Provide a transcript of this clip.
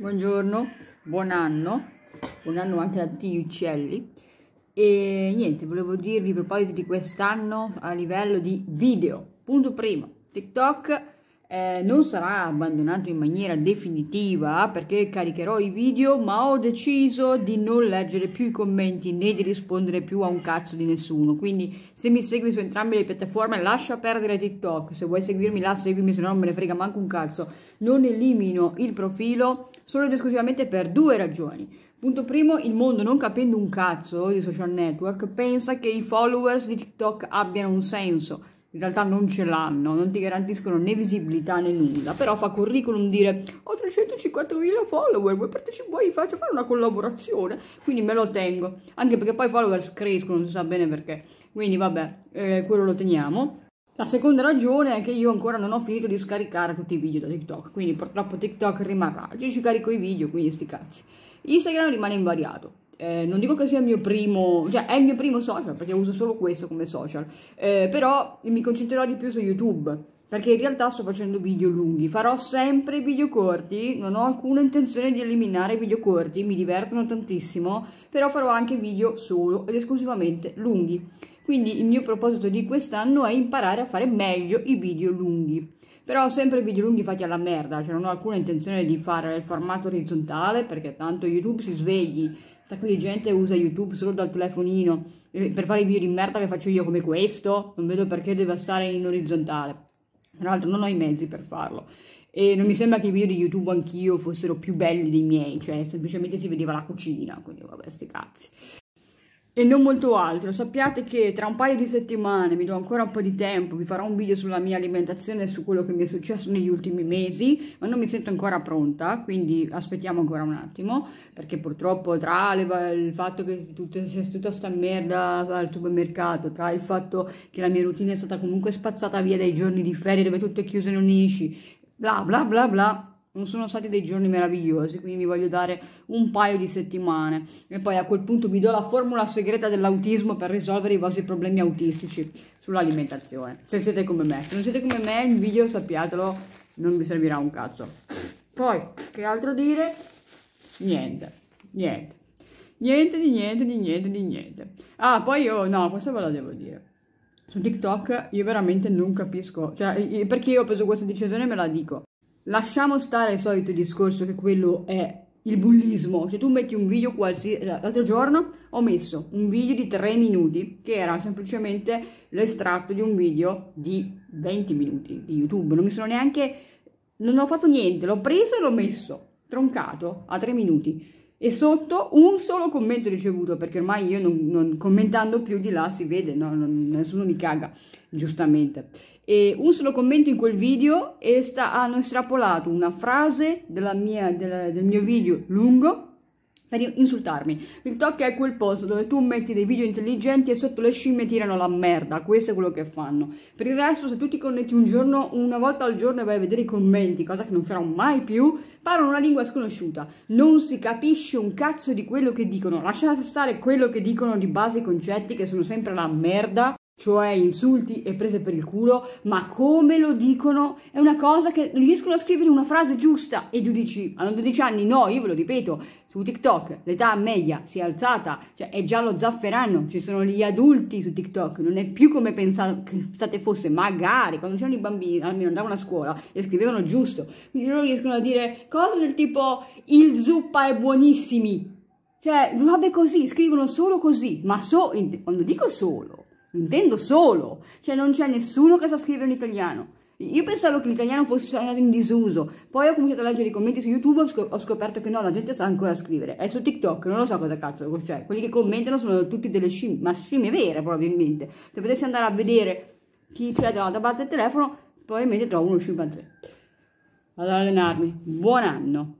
Buongiorno, buon anno, buon anno anche a tutti gli uccelli. E niente, volevo dirvi a proposito di quest'anno a livello di video. Punto primo, TikTok eh, non sarà abbandonato in maniera definitiva perché caricherò i video ma ho deciso di non leggere più i commenti né di rispondere più a un cazzo di nessuno quindi se mi segui su entrambe le piattaforme lascia perdere TikTok se vuoi seguirmi là seguimi se no non me ne frega manco un cazzo non elimino il profilo solo ed esclusivamente per due ragioni Punto primo, il mondo non capendo un cazzo di social network pensa che i followers di TikTok abbiano un senso in realtà non ce l'hanno, non ti garantiscono né visibilità né nulla, però fa curriculum dire ho 350.000 follower, vuoi partecipare, faccio fare una collaborazione, quindi me lo tengo, anche perché poi i followers crescono, non si sa bene perché, quindi vabbè, eh, quello lo teniamo. La seconda ragione è che io ancora non ho finito di scaricare tutti i video da TikTok, quindi purtroppo TikTok rimarrà. Io ci carico i video, quindi sti cazzi. Instagram rimane invariato eh, non dico che sia il mio primo, cioè è il mio primo social perché uso solo questo come social, eh, però mi concentrerò di più su YouTube perché in realtà sto facendo video lunghi, farò sempre video corti, non ho alcuna intenzione di eliminare video corti, mi divertono tantissimo, però farò anche video solo ed esclusivamente lunghi. Quindi il mio proposito di quest'anno è imparare a fare meglio i video lunghi però sempre video lunghi fatti alla merda, cioè non ho alcuna intenzione di fare il formato orizzontale perché tanto YouTube si svegli, da qui gente usa YouTube solo dal telefonino per fare i video di merda che faccio io come questo, non vedo perché deve stare in orizzontale. Tra l'altro non ho i mezzi per farlo e non mi sembra che i video di YouTube anch'io fossero più belli dei miei, cioè semplicemente si vedeva la cucina, quindi vabbè, sti cazzi e non molto altro. Sappiate che tra un paio di settimane, mi do ancora un po' di tempo, vi farò un video sulla mia alimentazione e su quello che mi è successo negli ultimi mesi, ma non mi sento ancora pronta, quindi aspettiamo ancora un attimo, perché purtroppo tra le, il fatto che tutta, sia tutta sta merda al supermercato, tra il fatto che la mia routine è stata comunque spazzata via dai giorni di ferie dove tutto è chiuso e non esci, bla bla bla bla, non sono stati dei giorni meravigliosi, quindi mi voglio dare un paio di settimane e poi a quel punto vi do la formula segreta dell'autismo per risolvere i vostri problemi autistici sull'alimentazione. Se siete come me, se non siete come me, il video sappiatelo, non vi servirà un cazzo. Poi, che altro dire? Niente, niente. Niente di niente di niente di niente. Ah, poi io no, questa ve la devo dire su TikTok io veramente non capisco, cioè perché io ho preso questa decisione me la dico lasciamo stare il solito discorso che quello è il bullismo. Se tu metti un video qualsiasi... L'altro giorno ho messo un video di 3 minuti che era semplicemente l'estratto di un video di 20 minuti di YouTube. Non mi sono neanche... Non ho fatto niente, l'ho preso e l'ho messo, troncato, a 3 minuti e sotto un solo commento ricevuto perché ormai io non, non commentando più di là si vede no? non, nessuno mi caga giustamente e un solo commento in quel video e sta, hanno estrapolato una frase della mia, della, del mio video lungo per insultarmi. TikTok è quel posto dove tu metti dei video intelligenti e sotto le scimmie tirano la merda, questo è quello che fanno. Per il resto, se tu ti connetti un giorno, una volta al giorno e vai a vedere i commenti, cosa che non farò mai più, parlano una lingua sconosciuta. Non si capisce un cazzo di quello che dicono. Lasciate stare quello che dicono di base i concetti che sono sempre la merda cioè insulti e prese per il culo, ma come lo dicono è una cosa che non riescono a scrivere una frase giusta e tu dici, hanno 12 anni, no, io ve lo ripeto, su TikTok l'età media si è alzata, cioè è già lo zafferano, ci sono gli adulti su TikTok, non è più come pensate fosse, magari quando c'erano i bambini, almeno andavano a scuola e scrivevano giusto, quindi loro riescono a dire cose del tipo il zuppa è buonissimi, cioè robe così, scrivono solo così, ma so, quando dico solo, intendo solo, cioè non c'è nessuno che sa scrivere in italiano. Io pensavo che l'italiano fosse andato in disuso, poi ho cominciato a leggere i commenti su YouTube e ho scoperto che no, la gente sa ancora scrivere. È su TikTok, non lo so cosa cazzo, cioè, quelli che commentano sono tutti delle scimmie, ma scimmie vere probabilmente. Se potessi andare a vedere chi c'è dall'altra parte del telefono, probabilmente trovo uno scimpanzé. Ad allenarmi. Buon anno!